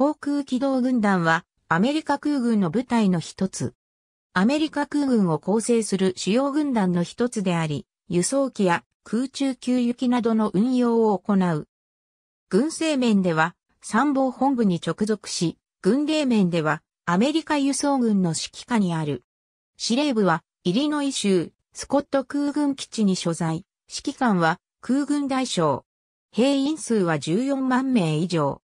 航空機動軍団はアメリカ空軍の部隊の一つ。アメリカ空軍を構成する主要軍団の一つであり、輸送機や空中給油機などの運用を行う。軍政面では参謀本部に直属し、軍令面ではアメリカ輸送軍の指揮下にある。司令部はイリノイ州スコット空軍基地に所在。指揮官は空軍大将。兵員数は14万名以上。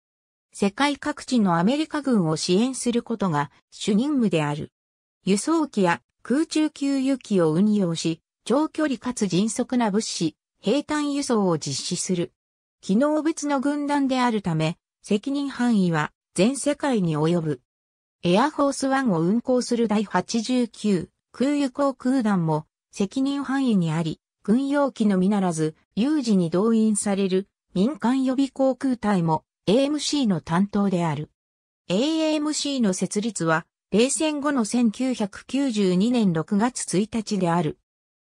世界各地のアメリカ軍を支援することが主任務である。輸送機や空中給油機を運用し、長距離かつ迅速な物資、平坦輸送を実施する。機能別の軍団であるため、責任範囲は全世界に及ぶ。エアフォースワンを運航する第89空輸航空団も責任範囲にあり、軍用機のみならず、有事に動員される民間予備航空隊も AMC の担当である。AAMC の設立は、冷戦後の1992年6月1日である。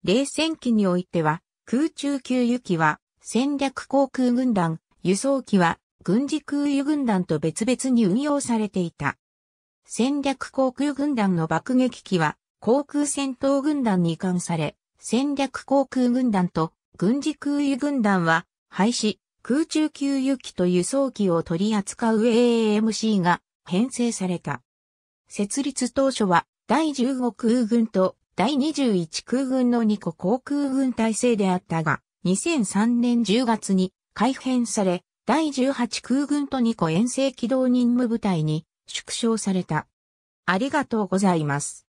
冷戦期においては、空中給油機は戦略航空軍団、輸送機は軍事空輸軍団と別々に運用されていた。戦略航空軍団の爆撃機は航空戦闘軍団に移管され、戦略航空軍団と軍事空輸軍団は廃止、空中給油機と輸送機を取り扱う AAMC が編成された。設立当初は第15空軍と第21空軍の2個航空軍体制であったが、2003年10月に改編され、第18空軍と2個遠征機動任務部隊に縮小された。ありがとうございます。